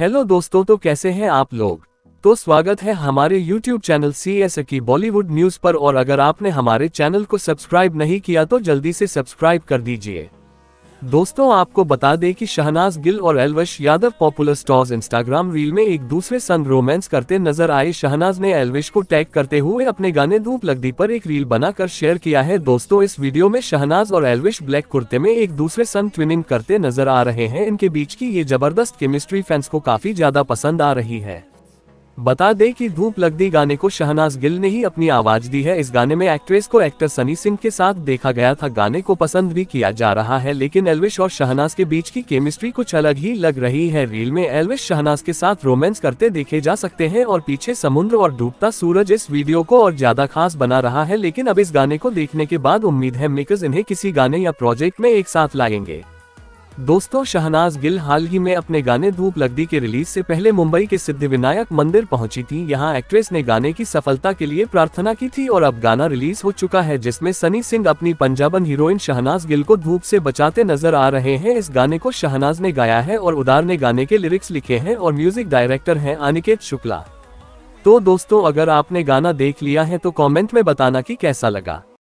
hello दोस्तों तो कैसे हैं आप लोग तो स्वागत है हमारे YouTube चैनल सी एस की बॉलीवुड न्यूज पर और अगर आपने हमारे चैनल को सब्सक्राइब नहीं किया तो जल्दी से सब्सक्राइब कर दीजिए दोस्तों आपको बता दें कि शहनाज गिल और Elvish Yadav popular stars Instagram reel में एक दूसरे संग रोमांस करते नजर आए शहनाज ने एलविश को टैग करते हुए अपने गाने धूप लगदी पर एक रील बनाकर शेयर किया है दोस्तों इस वीडियो में शहनाज और एलविश ब्लैक कुर्ते में एक दूसरे संग ट्विनिंग करते नजर आ रहे हैं इनके बीच की ये जबरदस्त केमिस्ट्री फैंस को काफी ज्यादा पसंद आ रही है बता दें कि धूप लगदी गाने को शहनाज गिल ने ही अपनी आवाज दी है इस गाने में एक्ट्रेस को एक्टर सनी सिंह के साथ देखा गया था गाने को पसंद भी किया जा रहा है लेकिन एलविश और शहनाज के बीच की केमिस्ट्री कुछ अलग ही लग रही है रील में एलविश शहनाज के साथ रोमांस करते देखे जा सकते हैं और पीछे समुद्र और डूबता सूरज इस वीडियो को और ज्यादा खास बना रहा है लेकिन अब इस गाने को देखने के बाद उम्मीद है मेकर्स इन्हें किसी गाने या प्रोजेक्ट में एक साथ लाएंगे दोस्तों शहनाज गिल हाल ही में अपने गाने धूप लगदी के रिलीज से पहले मुंबई के सिद्धिविनायक मंदिर पहुंची थी यहां एक्ट्रेस ने गाने की सफलता के लिए प्रार्थना की थी और अब गाना रिलीज हो चुका है जिसमें सनी सिंह अपनी पंजाबन हीरोइन शहनाज गिल को धूप से बचाते नजर आ रहे हैं इस गाने को शहनाज ने गाया है और उदार ने गाने के लिरिक्स लिखे है और म्यूजिक डायरेक्टर है अनिकेत शुक्ला तो दोस्तों अगर आपने गाना देख लिया है तो कॉमेंट में बताना की कैसा लगा